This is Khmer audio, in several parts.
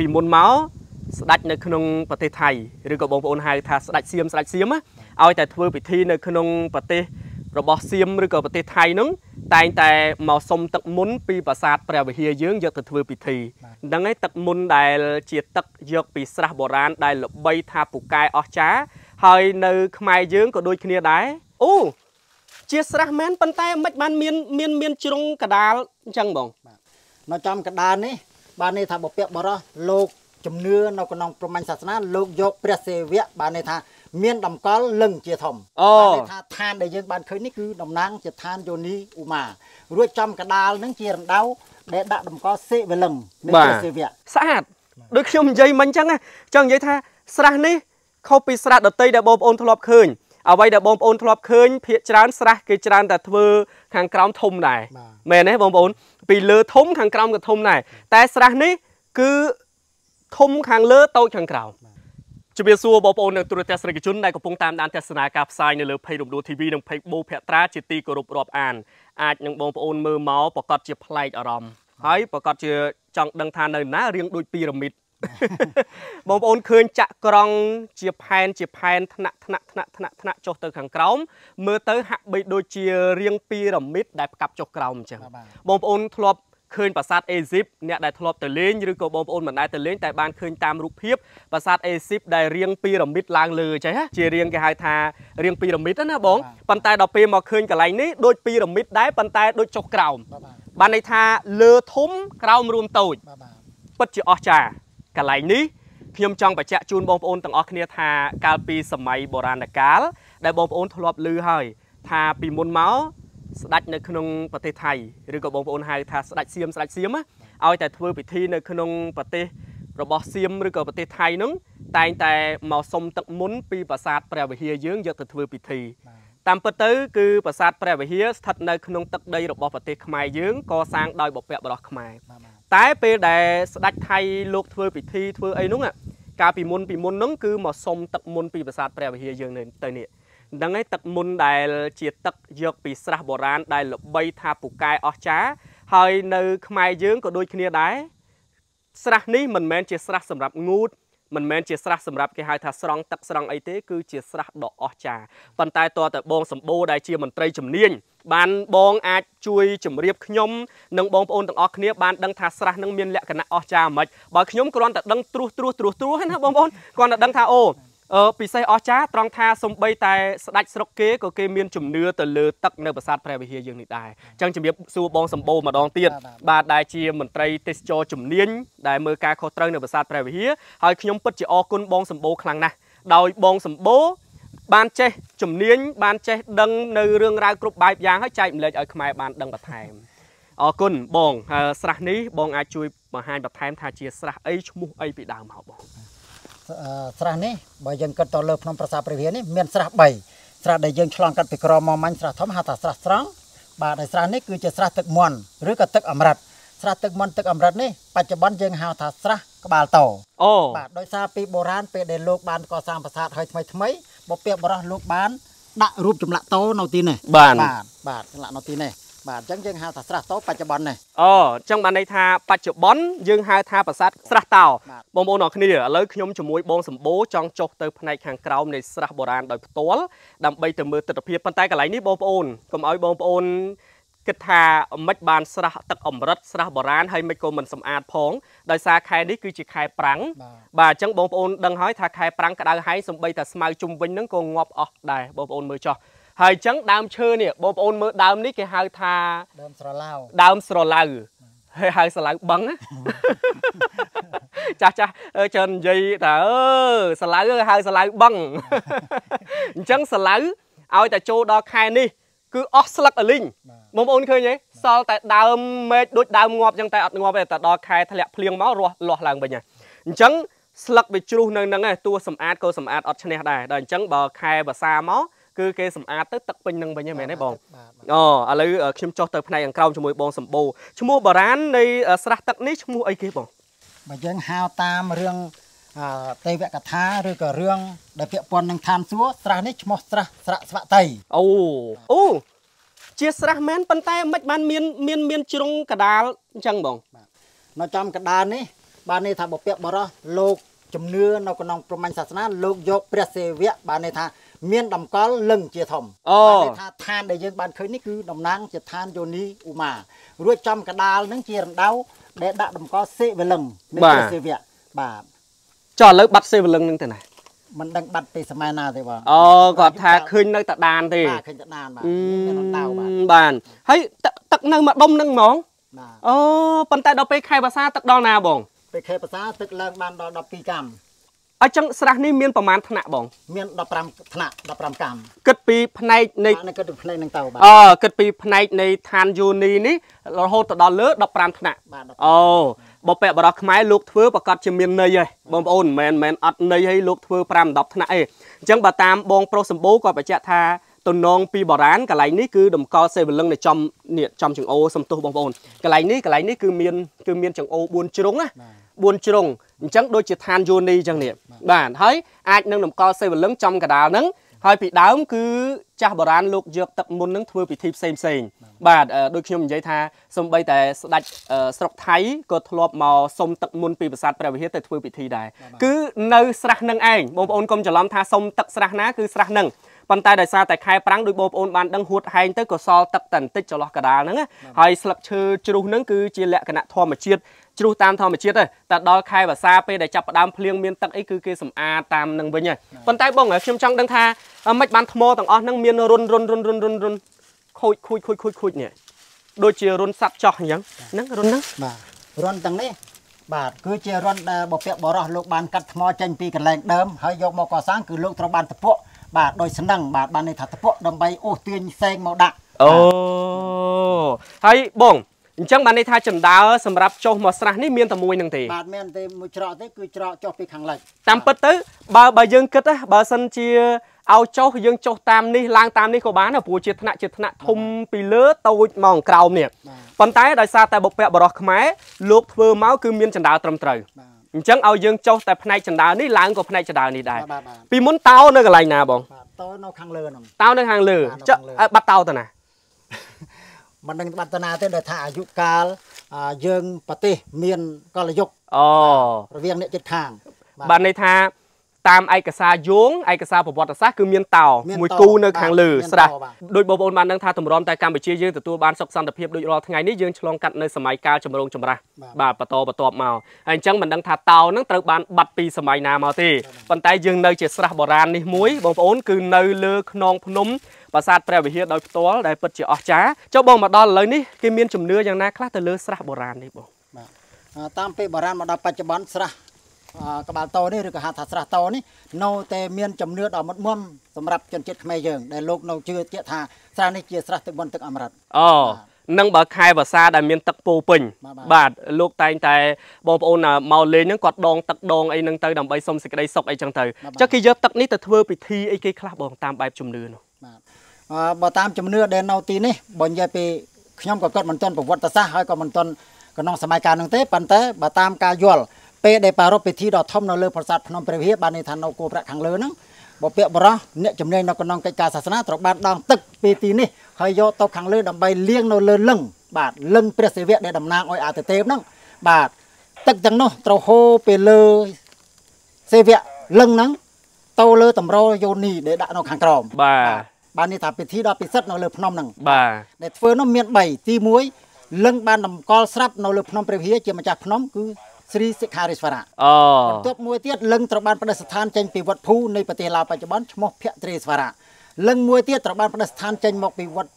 ពីមុនមកស្ដេចនៅក្នុងប្រទេសថៃឬក៏បងប្អូនហៅថាស្ដេចសៀមស្ដេចសៀមឲ្យតែធ្វើពិធីនៅក្នុងប្រទេសរបស់សៀមឬក៏ប្រទេសថៃហ្នឹង តែងតែមកសុំទឹកមុនពីប្រាសាទព្រះវិហារយើងយកទៅធ្វើពិធីហ្នឹងឯងទឹកមុនដែល ជាទឹកយកពីស្រះបុរាណដែលល្បីថាពូកែអស្ចារ្យហើយនៅខ្មែរយើងក៏ដូចគ្នាដែរអូ ជាស្រះមែនប៉ុន្តែមិនបានមាន មាន មានជ្រុងកដាលអញ្ចឹងបងនៅចំកដាលនេះបានន័យថាបុព្វបរោះលោកជំនឿនៅក្នុងព្រហ្មញ្ញសាសនាលោកយកព្រះសេវៈបានន័យថា មានតម្កល់លឹងជាធំអូថាឋានដែលយើងបានឃើញនេះគឺតំណាង ជាឋានយោនីឧមារួចចំកដាលនឹងជារណ្ដៅដែលដាក់តម្កល់សេវលឹងនៃព្រះសេវៈស្អាតដូចខ្ញុំនិយាយមិញអញ្ចឹងណាចង់និយាយថាស្រះនេះខុសពីស្រះដតីដែលបងប្អូនធ្លាប់ឃើញអ្វីដែលបងប្អូនធ្លាប់ឃើញភាកច្រើនស្រះគេច្រើនតែធ្វើខាងក្រោមធំដែរមែនទេបងប្អូន ពីលើធំខាងក្រោមក៏ធំដែរតែស្រះនេះគឺធំខាងលើតូចខាងក្រោមជំរាបសួរបងប្អូននៅទូរទស្សនិកជនដែលកំពុងតាមដានទស្សនាការផ្សាយនៅលើ Page រំដួល TV និង Page បូភក្ត្រាជាទីគោរពរាប់អានអាចនឹងបងប្អូនមើលមកប្រកាសជាប្លែកអារម្មណ៍ហើយប្រកាសជាចង់ដឹងថានៅណារៀងដូចពីរ៉ាមីតបងប្អូនឃើញចាក់ក្រង់ជាផែនជាផែនថ្នាក់ថ្នាក់ថ្នាក់ថ្នាក់ថ្នាក់ចុះទៅ ខាងក្រោមមើលទៅហាក់បីដូចជារាងពីរ៉ាមីតដែលផ្កាប់ចុះក្រោមអញ្ចឹងបងប្អូនធ្លាប់ឃើញប្រាសាទអេស៊ីបអ្នកដែលធ្លាប់ទៅលេងឬក៏បងប្អូនមិនដែលទៅលេងតែបានឃើញតាមរូបភាពប្រាសាទអេស៊ីបដែលរាងពីរ៉ាមីតឡើងលើអញ្ចឹងជារាងគេហៅថារាងពីរ៉ាមីតណាបងប៉ុន្តែដល់ពេលមកឃើញកន្លែងនេះដូចពីរ៉ាមីតដែរប៉ុន្តែដូចចុះក្រោមបានន័យថាលើធំក្រោមរួមតូចពិតជាអស្ចារ្យកន្លែងនេះខ្ញុំចង់បញ្ជាក់ជូនបងប្អូនទាំងអស់គ្នាថា កាលពីសម័យបុរាណកាលដែលបងប្អូនធ្លាប់ឮហើយ ថាពីមុនមកស្ដេចនៅក្នុងប្រទេសថៃឬក៏បងប្អូនហៅថាស្ដេចសៀមស្ដេចសៀមឲ្យតែធ្វើពិធីនៅក្នុងប្រទេសរបស់សៀមឬក៏ប្រទេសថៃនឹងតែងតែមកសុំទឹកមុនពីប្រាសាទព្រះវិហារយើងយកទៅធ្វើពិធីតាមពិតទៅគឺប្រាសាទព្រះវិហារស្ថិតនៅ ក្នុងទឹកដីរបស់ប្រទេសខ្មែរយើង កសាងដោយបុព្វបុរសខ្មែរតែពេលដែលស្ដេចថៃលោកធ្វើពិធីធ្វើអីនោះកាលពីមុនពីមុនហ្នឹងគឺមកសុំទឹកមុនពីប្រាសាទព្រះវិហារយើងទៅនេះហ្នឹងឯងទឹកមុនដែលជាទឹកយកពីស្រះបុរាណដែល ល្បីថាពូកែអស្ចារ្យហើយនៅខ្មែរយើងក៏ដូចគ្នាដែរស្រះនេះមិនមែនជាស្រះសម្រាប់ងូតមិនមែនជាស្រះសម្រាប់គេហៅថាស្រង់ទឹកស្រង់អីទេគឺជាស្រះដ៏អស្ចារ្យប៉ុន្តែតើតើបងសម្បូរដែលជាមន្ត្រីជំនាញបានបង អាច ជួយជម្រាបខ្ញុំនិងបងប្អូនទាំងអស់គ្នាបានដឹងថាស្រះនឹងមានលក្ខណៈអស្ចារ្យហ្មងបើខ្ញុំគ្រាន់តែដឹងត្រួសត្រួសត្រួសត្រួសណាបងប្អូនគ្រាន់តែដឹងថាអូពិសេសអស្ចារ្យត្រង់ថាសំបីតែស្ដាច់ស្រុកគេក៏គេមានជំនឿទៅលើទឹកនៅប្រាសាទព្រះវិហារយើងនេះដែរអញ្ចឹងជំរាបសួរបងសម្បូរម្ដងទៀតបាទដែលជាមន្ត្រីទេសចរជំនាញដែលមើលការខុសត្រូវនៅប្រាសាទព្រះវិហារហើយខ្ញុំពិតជាអរគុណបងសម្បូរខ្លាំងណាស់ដោយបងសម្បូរបានចេះជំនាញបានចេះដឹងនៅរឿងរ៉ាវគ្រប់បែបយ៉ាងហើយចែកម្លែកឲ្យខ្មែរបានដឹងបន្ថែមអរគុណបងស្រះនេះបងអាចជួយបង្ហាញបន្ថែមថាជាស្រះអីឈ្មោះអីពីដើមមកបងស្រះនេះបើយើងគិតទៅលើភ្នំប្រាសាទព្រះវិហារនេះមាន ស្រះ3ស្រះដែលយើងឆ្លងកាត់ពីក្រមមកមាញ់ស្រះធំហៅថាស្រះស្រង់បាទហើយស្រះនេះគឺជាស្រះទឹកមន់ឬក៏ទឹកអមរិតស្រះទឹកមន់ទឹកអមរិតនេះបច្ចុប្បន្នយើងហៅថាស្រះក្បាលតោអូបាទដោយសារពីបុរាណពេលដែលលោកបានកសាងប្រាសាទហើយថ្មីថ្មីបុព្វបុរសលោកបានដាក់រូបចម្លាក់តោនៅទីនេះបាទបាទចម្លាក់នៅទីនេះបាទអញ្ចឹងយើងហៅថាស្រះតោបច្ចុប្បន្ននេះអូអញ្ចឹងបានន័យថាបច្ចុប្បន្នយើងហៅថាប្រាសាទស្រះតោបងប្អូនអរគ្នាឥឡូវខ្ញុំជាមួយបងសម្បូរចង់ចុះទៅ ផ្នែកខាងក្រោមនៃស្រះបុរាណដោយផ្ទាល់ដើម្បីទៅមើលទស្សនភាពប៉ុន្តែកន្លែងនេះបងប្អូនកុំឲ្យបងប្អូនគិតថាមិនបានស្រះទឹកអម្រិតស្រះបុរាណហើយមិនក៏មិនសម្អាតផងដោយសារខែនេះគឺជាខែប្រាំងបាទអញ្ចឹងបងប្អូនដឹងហើយថាខែប្រាំងក្តៅហើយសំបីតែស្មៅជុំវិញនឹងក៏ងាប់អស់ដែរបងប្អូនមើលចុះហើយអញ្ចឹងដើមឈើនេះបងប្អូនមើលដើមនេះគេហៅថាដើមស្រឡៅដើមស្រឡៅហើយហៅស្រឡៅបឹងចាស់ចាស់ច្រើននិយាយថាអឺស្រឡៅហៅស្រឡៅបឹងអញ្ចឹងស្រឡៅឲ្យតែចូលដល់ខែនេះគឺអស់ស្លឹកអលីងបងប្អូនឃើញទេសល់តែដើមមែកដូចដើមងាប់ចឹងតែអត់ងាប់ទេតែដល់ខែធ្លាក់ភ្លៀងមករស់លាស់ឡើងវិញអញ្ចឹងស្លឹកវាជ្រុះនៅនឹងឯងតួសម្អាតក៏សម្អាតអត់ឈ្នះដែរដល់អញ្ចឹងបើខែវស្សាមកគឺគេសម្អាតទៅទឹកពេញនឹងវិញហ្នឹងមែនទេបងអូឥឡូវខ្ញុំចុះទៅផ្នែកខាងក្រោមជាមួយបងសម្បូរឈ្មោះបារាននៃ ស្រះទឹកនេះឈ្មោះអីគេបងបើយើងហៅតាមរឿងទេវកថាឬក៏រឿងដែលពាក់ព័ន្ធនឹងឋានសួគ៌ស្រះនេះឈ្មោះស្រះស្រៈស្វតីអូអូជាស្រះមែនប៉ុន្តែមិនបានមានមាន មានជ្រុងកដាលអញ្ចឹងបងនៅចំកដាលនេះបាននេះថាបុព្វបរោះលោកជំនឿនៅក្នុងព្រហ្មញ្ញសាសនាលោកយកព្រះសេវៈបាននេះថាមានតម្កល់លឹងជាធំអូថាឋានដែលយើង បានឃើញនេះគឺតំណាង ជាឋានយោនីឧមារួចចំកដាលនឹងជារំដៅដែលដាក់តម្កល់សេវលឹងនៃព្រះសិវៈបាទចុះឥឡូវបាត់សេវលឹងនឹងទៅណាមិនដឹងបាត់ពីសម័យណាទេបងអូគាត់ថាឃើញនៅតដានទេបាទឃើញតដានបាទមានរំដៅបាទបានហើយទឹកនៅម្ដុំនឹងហ្មងអូប៉ុន្តែដល់ពេលខែភាសាទឹកដល់ណាបងពេលខែភាសាទឹកឡើងបានដល់12កម្មអញ្ចឹងស្រះនេះមានប្រមាណថ្នាក់បងមាន15ថ្នាក់15កម្មគិតពីផ្នែកនៃគិតពីផ្នែកនឹងតោបាទអឺគិតពីផ្នែកនៃឋានយូនីនេះរហូតទៅដល់លើ15ថ្នាក់អូបើពាក់បរោះខ្មែរលោកធ្វើប្រកាសជាមានន័យហើយបងប្អូនមិនមែនអត់ន័យហើយលោកធ្វើ5 10ថ្នាក់អីអញ្ចឹងបើតាមបងប្រុសសម្បូរក៏បញ្ជាក់ថាតំណងពីបរានកន្លែងនេះគឺតម្កល់សេវលឹងនៅចំនេះចំចង្អូសំទុះបងប្អូនកន្លែងនេះកន្លែងនេះគឺមានគឺមានចង្អូ4ជ្រុងណា4ជ្រុងអញ្ចឹងដូចជាឋានយោនីអញ្ចឹងនេះបាទហើយអាចនឹងតម្កល់សេវលឹងចំកដាលហ្នឹងហើយពីដើមគឺចាស់បរានលោកយកទឹកមុននឹងធ្វើពិធីផ្សេងផ្សេង បាទដូចខ្ញុំនិយាយថាសំបីតែស្ដេចស្រុកថៃក៏ធ្លាប់មកសុំទឹកមុនពីប្រាសាទព្រះវិហារទៅធ្វើពិធីដែរគឺនៅស្រះនឹងឯងបងប្អូនកុំច្រឡំថាសុំទឹកស្រះណាគឺស្រះនឹងប៉ុន្តែដោយសារតែខែប្រាំងដោយបងប្អូនបានដឹងហួតហែងទៅក៏សល់ទឹកតែបន្តិចចន្លោះកដាលហ្នឹងហើយស្លឹកឈើជ្រុះហ្នឹងគឺជាលក្ខណៈធម្មជាតិជ្រុះតាមធម្មជាតិទេតែដល់ខែវស្សាពេលដែលចាប់ផ្ដើមភ្លៀងមានទឹកអីគឺគេសម្អាតតាមនឹងវិញហើយប៉ុន្តែបងខ្ញុំចង់ដឹងថាមិនបានថ្មទាំងអស់ហ្នឹងមានរុនរុនរុនរុនរុនរុនខូចខូចខូចខូចខូចនេះដូចជារុនសัตว์ចោះអញ្ចឹងហ្នឹងរុនហ្នឹងបាទរុនទាំងនេះបាទគឺជារនដែលបពាក់បរោះលោកបានកាត់ថ្មចេញពីកន្លែងដើមហើយយកមកកសាងគឺលោកត្រូវបានតពក់បាទដោយស្នឹងបាទបានន័យថាតពក់ដើម្បីអូសទាញផ្សេងមកដាក់អូហើយបងអញ្ចឹងបានន័យថាចម្ដៅសម្រាប់ចុះមកស្រះនេះមានតែមួយនឹងទេបាទមានតែមួយច្រកទេគឺច្រកចុះពីខាងលិចតាមពិតទៅបើបើយើងគិតបើសិនជាឲ្យចុះយើងចុះតាមនេះឡើងតាមនេះក៏បានព្រោះជាថ្នាក់ជាថ្នាក់ធំពីលើតូចមកក្រោមនេះប៉ុន្តែដោយសារតែបុព្វបរោះខ្មែរលោកធ្វើមកគឺមានចម្ដៅត្រឹមត្រូវអញ្ចឹងឲ្យយើងចុះតែផ្នែកចម្ដៅនេះឡើងក៏ផ្នែកចម្ដៅនេះដែរពីមុនតោនៅកន្លែងណាបងតោនៅខាងលើហ្នឹងតោនៅខាងលើបាត់តោទៅណាមិនដឹងបាត់តាទេដែលថាអាយុកាលយើងប្រទេសមានកលយុគអូរវាងអ្នកចិត្តខាង បាទន័យថាតាមឯកសារយោងឯកសារប្រវត្តិសាស្ត្រគឺមានតោមួយគូនៅខាងលើស្រះដោយបងប្អូនបានដឹងថាតម្រាំតែកម្ពុជាយើងទទួលបានសុខសន្តិភាពដូចរាល់ថ្ងៃនេះយើងឆ្លងកាត់នៅសម័យកាលចម្រូងចម្រាសបាទបន្តបន្តមកហើយអញ្ចឹងមិនដឹងថាតោនឹងត្រូវបានបាត់ពីសម័យណាមកទេប៉ុន្តែយើងនៅជាស្រះបុរាណនេះមួយបងប្អូនគឺនៅលើខ្នងភ្នំប្រាសាទព្រះវិហារដោយផ្ទាល់ដែលពិតជាអស្ចារ្យចុះបងមកដល់ឥឡូវនេះគេមានជំនឿយ៉ាងណាខ្លះទៅលើស្រះបុរាណនេះបងបាទតាមពេលបុរាណមកដល់បច្ចុប្បន្នស្រះក្បាលតនេះឬក៏ហៅថាស្រះតនេះនៅតែមានជំនឿដ៏មុតមមសម្រាប់ជនជាតិខ្មែរយើងដែលលោកនៅជឿជាក់ថាស្រះនេះជាស្រះទឹកបុណ្យទឹកអមរិតអូនិងបើខែវស្សាដែលមានទឹកពោពេញបាទលោកតែងតែបងប្អូនមកលេងហ្នឹងគាត់ដងទឹកដងអីហ្នឹងទៅដើម្បីសុំសេចក្តីសុខអីចឹងទៅអញ្ចឹងគេយកទឹកនេះទៅធ្វើពិធីអីគេខ្លះបងតាមបែបជំនឿនោះបាទបើតាមជំនឿដែលនៅទីនេះបើនិយាយពីខ្ញុំក៏គាត់មិនទាន់ប្រវត្តិសាស្ត្រហើយក៏មិនទាន់ក្នុងសម័យកាលហ្នឹងទេប៉ុន្តែបើតាមការយល់ពេលដែលប្រារព្ធពិធីដ៏ធំនៅលើប្រាសាទភ្នំព្រះវិហារបានន័យថានៅគោប្រាក់ខាងលើហ្នឹងបពាក់បរោះអ្នកជំនាញនៅក្នុងកិច្ចការសាសនាត្រូវបានដងទឹកពីទីនេះហើយយកទៅខាងលើដើម្បីលាងនៅលើលឹងបាទលឹងព្រះសិវៈដែលតំណាងឲ្យអាទិទេពហ្នឹងបាទទឹកទាំងនោះត្រូវហូរទៅលើសិវៈលឹងហ្នឹងទៅលើតម្រោយោនីដែលដាក់នៅខាងក្រោមបាទបាននេះថាពិធីដ៏ពិសិដ្ឋនៅលើភ្នំហ្នឹងបាទដែលធ្វើនោះមាន3ទី1លឹងបានតម្កល់ស្រាប់នៅលើភ្នំព្រះវិហារជាម្ចាស់ភ្នំគឺស្រីសិក្ខារិស្វរៈអូបន្ទាប់មួយទៀតលឹងត្រូវបានប្រតិស្ថានចេញពីវត្តភូនៃប្រទេសឡាវបច្ចុប្បន្នឈ្មោះភក្ត្រេស្វរៈលឹងមួយទៀតត្រូវបានប្រតិស្ថានចេញមកពីវត្ត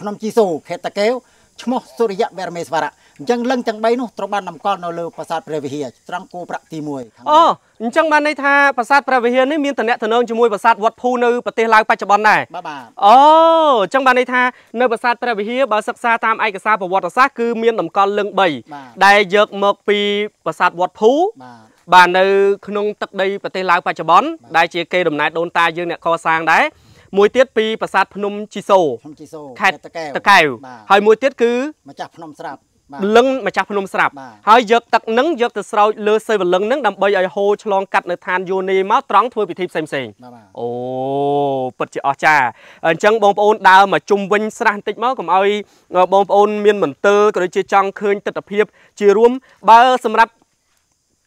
ភ្នំជីសូខេតតាកែវឈ្មោះសុរិយវរមេស្វរៈអញ្ចឹងលឹងទាំង3នោះត្រូវបានតម្កល់នៅលើប្រាសាទព្រះវិហារត្រង់គោប្រាក់ទី1អូអញ្ចឹងបានន័យថាប្រាសាទព្រះវិហារនេះមានតំណែងតំណងជាមួយប្រាសាទវត្តភូនៅប្រទេសឡាវបច្ចុប្បន្នដែរបាទបាទអូអញ្ចឹងបានន័យថានៅប្រាសាទព្រះវិហារបើសិក្សាតាមឯកសារប្រវត្តិសាស្ត្រគឺមានតម្កល់លឹង3ដែលយកមកពីប្រាសាទវត្តភូ បាទបាទនៅ ក្នុងទឹកដីប្រទេសឡាវបច្ចុប្បន្នដែលជាគេដំណើរដូនតាយើងអ្នកកសាងដែរមួយទៀតពីប្រាសាទភ្នំជីសូខេត្តតកែវហើយមួយទៀតគឺម្ចាស់ភ្នំស្រាប់លឹងម្ចាស់ភ្នំស្រាប់ហើយយកទឹកនឹងយកទៅស្រោចលើសេវលឹងនឹងដើម្បីឲ្យហូរឆ្លងកាត់នៅឋានយោនីមកត្រង់ធ្វើពិធីផ្សេងផ្សេងអូពិតជាអស្ចារ្យអញ្ចឹងបងប្អូនដើរមកជុំវិញស្រះបន្តិចមកកុំឲ្យបងប្អូន មានមន្ទិលក៏ដូចជាចង់ឃើញទស្សនភាព ជារួមបើសម្រាប់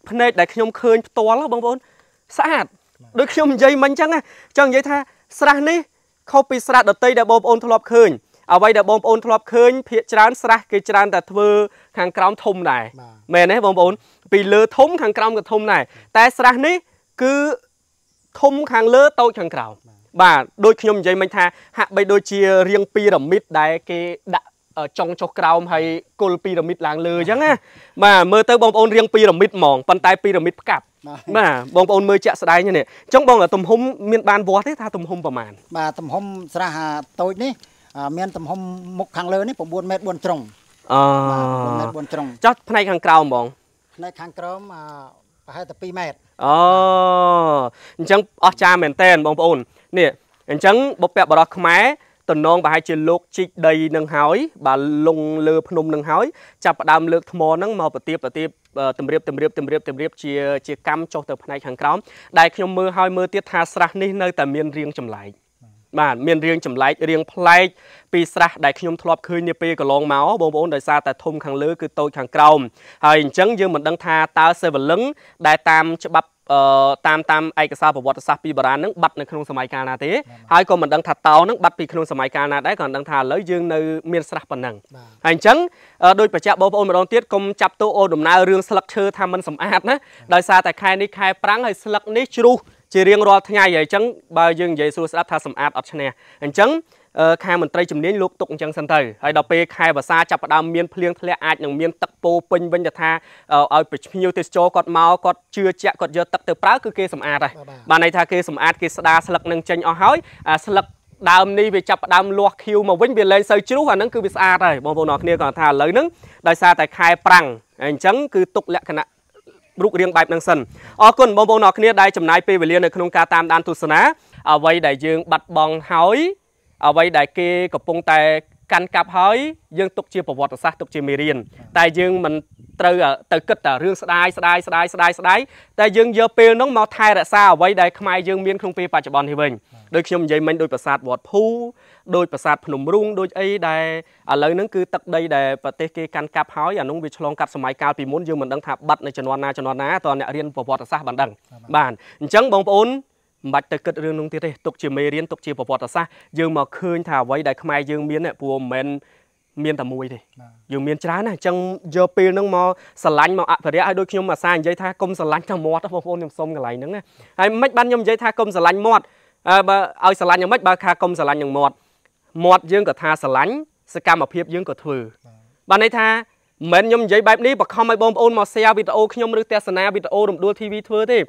ភ្នែកដែលខ្ញុំឃើញផ្ទាល់បងប្អូនស្អាតដូចខ្ញុំនិយាយមិញអញ្ចឹងអញ្ចឹងនិយាយថា ស្រះនេះខុសពីស្រះដតីដែលបងប្អូនធ្លាប់ឃើញអ្វីដែលបងប្អូនធ្លាប់ឃើញភាកច្រើនស្រះគេច្រើនតែធ្វើ ខាងក្រោមធំដែរមែនទេបងប្អូន ពីលើធំខាងក្រោមក៏ធំដែរតែស្រះនេះគឺធំខាងលើតូចខាងក្រោមបាទដូចខ្ញុំនិយាយមិញថា ហាក់បីដូចជារាងពីរ៉ាមីតដែលគេដាក់ចុងចុះក្រោម ហើយគល់ពីរ៉ាមីតឡើងលើអញ្ចឹងណាបាទមើលទៅបងប្អូនរៀងពីរ៉ាមីតហ្មងប៉ុន្តែពីរ៉ាមីតផ្កាប់បាទបងប្អូនមើលជាក់ស្ដែងនេះអញ្ចឹងបងទំហំមានបានវាស់ទេថាទំហំប្រមាណបាទទំហំស្រះតូចនេះមានទំហំមុខខាងលើនេះ9ម៉ែត្រ4ជ្រុងអឺ9ម៉ែត្រ4ជ្រុងចុះផ្នែកខាងក្រោមហ្មងផ្នែកខាងក្រោមប្រហែលតែ2ម៉ែត្រអូអញ្ចឹងអស្ចារ្យមែនតែនបងប្អូននេះអញ្ចឹងបុព្វបរោះខ្មែរតំណងប្រហែលជាលោកជីកដីនឹងហើយបាទលងលើភ្នំនឹងហើយចាប់ផ្ដើមលើកថ្មនឹងមកប្រទៀបប្រទៀបទំរៀបទំរៀបទំរៀបទំរៀបជាជាកម្មចុះទៅផ្នែកខាងក្រោមដែលខ្ញុំមើលហើយមើលទៀតថាស្រះនេះនៅតែមានរាងចម្លែកបាទមានរឿងចម្លែករឿងប្លែកពីស្រះដែលខ្ញុំធ្លាប់ឃើញនាពេលកន្លងមកបងប្អូនដោយសារតែធំខាងលើគឺតូចខាងក្រោមហើយអញ្ចឹងយើងមិនដឹងថាតើសេវលឹងដែលតាមច្បាប់អឺតាមតាមឯកសារប្រវត្តិសាស្ត្រពីបុរាណនឹងបាត់នៅក្នុងសម័យកាលណាទេហើយក៏មិនដឹងថាតោនឹងបាត់ពីក្នុងសម័យកាលណាដែរក៏មិនដឹងថាឥឡូវយើងនៅមានស្រះប៉ុណ្ណឹងហើយអញ្ចឹងដោយបច្ចៈបងប្អូនម្ដងទៀតកុំចាប់តូអូដំណើររឿងស្លឹកឈើថាមិនសម្អាតណាដោយសារតែខែនេះខែប្រាំងហើយស្លឹកនេះជ្រុះជារៀងរាល់ថ្ងៃហើយអញ្ចឹងបើយើងនិយាយសួរស្ដាប់ថាសម្អាតអត់ឈ្នះអញ្ចឹងខាងមន្ត្រីជំនាញលោកទុកអញ្ចឹងសិនទៅហើយដល់ពេលខែវសាចាប់ផ្ដើមមានភ្លៀងធ្លាក់អាចនឹងមានទឹកពោពេញវិញទៅថាឲ្យភ្ញៀវទេសចរគាត់មកគាត់ជឿជាក់គាត់យកទឹកទៅប្រើគឺគេសម្អាតហើយបានន័យថាគេសម្អាតគេស្ដារស្លឹកនឹងចេញអស់ហើយស្លឹកដើមនេះវាចាប់ផ្ដើមលាស់ខៀវមកវិញវាលែងសូវជ្រុះអាហ្នឹងគឺវាស្អាតហើយបងប្អូនអរគ្នាគាត់ថាឥឡូវហ្នឹងដោយសារតែខែប្រាំងអញ្ចឹងគឺទុកលក្ខណៈរូបរាងបែបហ្នឹងសិនអរគុណបងប្អូនអរគ្នាដែលចំណាយពេលវេលានៅក្នុងការតាមដានទស្សនាអ្វីដែលយើងបាត់បង់ហើយអ្វីដែលគេកំពុងតែកាន់កាប់ហើយយើងទុកជាប្រវត្តិសាស្ត្រទុកជាមេរៀនតែយើងមិនត្រូវទៅគិតតែរឿងស្ដាយស្ដាយស្ដាយស្ដាយស្ដាយតែយើងយកពេលនោះមកថែរក្សាអ្វីដែលខ្មែរយើងមានក្នុងពេលបច្ចុប្បន្ននេះវិញដូចខ្ញុំនិយាយមិញដោយប្រាសាទវត្តភូដោយប្រាសាទភ្នំរូងដោយអីដែលឥឡូវហ្នឹងគឺទឹកដីដែលប្រទេសគេកាន់កាប់ហើយអានោះវាឆ្លងកាត់សម័យកាលពីមុនយើងមិនដឹងថាបាត់នៅជំនាន់ណាជំនាន់ណាតើអ្នករៀនប្រវត្តិសាស្ត្របានដឹងបានអញ្ចឹងបងប្អូនមិនបាច់ទៅគិតរឿងនោះទៀតទេទុកជាមេរៀនទុកជាប្រវត្តិសាស្ត្រយើងមកឃើញថាអ្វីដែលខ្មែរយើងមានព្រោះមិនមែនមានតែមួយទេយើងមានច្រើនណាស់អញ្ចឹងយកពេលហ្នឹងមកស្រឡាញ់មកអភិរក្សឲ្យដូចខ្ញុំអាសានិយាយថាកុំស្រឡាញ់តែមាត់បងប្អូនខ្ញុំសុំកន្លែងហ្នឹងណាហើយមិនបានខ្ញុំនិយាយថាកុំស្រឡាញ់មាត់បើឲ្យស្រឡាញ់យ៉ាងម៉េចបើថាកុំស្រឡាញ់យ៉ាងមាត់មាត់យើងក៏ថាស្រឡាញ់សកម្មភាពយើងក៏ធ្វើបានន័យថាមិនខ្ញុំនិយាយបែបនេះបខំឲ្យបងប្អូនមក share វីដេអូខ្ញុំឬទស្សនាវីដេអូរំដួល TV ធ្វើទេ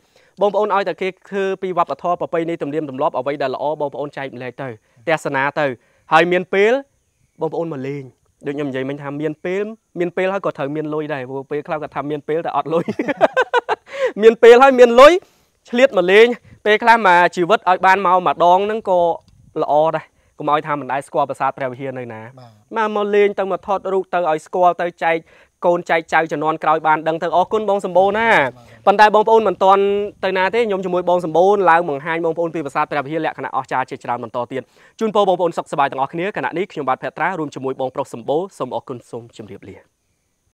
បងប្អូនឲ្យតែគេធ្វើពីវប្បធម៌ប្រពៃណីទំនៀមទម្លាប់អ្វីដែលល្អបងប្អូនចែកម្លែកទៅទស្សនាទៅ ហើយមានពេលបងប្អូនមកលេងដូចខ្ញុំនិយាយមិញថាមានពេលមានពេលហើយក៏ត្រូវមានលុយដែរព្រោះពេលខ្លះក៏ថាមានពេលតែអត់លុយមានពេលហើយមានលុយឆ្លៀតមកលេងពេលខ្លះមកជីវិតឲ្យបានមកម្ដងហ្នឹងក៏ល្អដែរកុំឲ្យថាមិនដែរស្គាល់ប្រាសាទព្រះវិហារនៅណាមកមកលេងទៅមកថតរូបទៅឲ្យស្គាល់ទៅចែកកូនចែកចៅជំនាន់ក្រោយបានដឹងទៅអរគុណបងសម្បូរណាប៉ុន្តែបងប្អូនមិនទាន់ទៅណាទេខ្ញុំជាមួយបងសម្បូរឡើងបង្ហាញបងប្អូនពីប្រាសាទព្រះវិហារលក្ខណៈអស្ចារ្យជាច្រើនបន្តទៀតជូនពរបងប្អូនសុខសប្បាយទាំងអស់គ្នាគណៈនេះខ្ញុំបាទភត្រារួមជាមួយបងប្រុសសម្បូរសូមអរគុណសូមជម្រាបលា